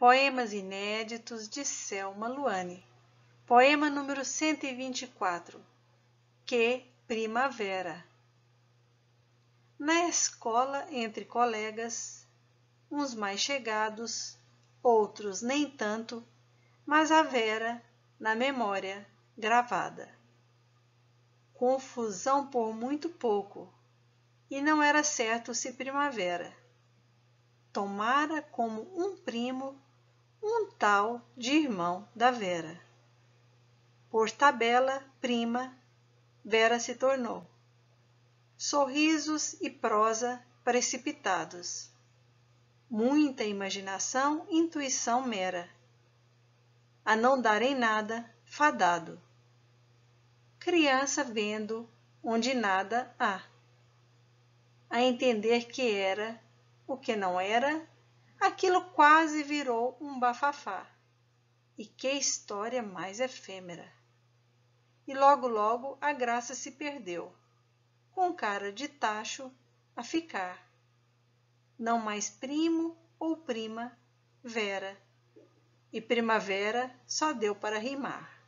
Poemas inéditos de Selma Luane. Poema número 124. Que primavera. Na escola, entre colegas, uns mais chegados, outros nem tanto, mas a Vera na memória gravada. Confusão por muito pouco, e não era certo se primavera. Tomara como um primo um tal de irmão da Vera. Por tabela, prima, Vera se tornou. Sorrisos e prosa precipitados. Muita imaginação, intuição mera. A não dar em nada, fadado. Criança vendo onde nada há. A entender que era o que não era Aquilo quase virou um bafafá. E que história mais efêmera! E logo logo a graça se perdeu, com cara de tacho a ficar. Não mais primo ou prima, Vera. E primavera só deu para rimar.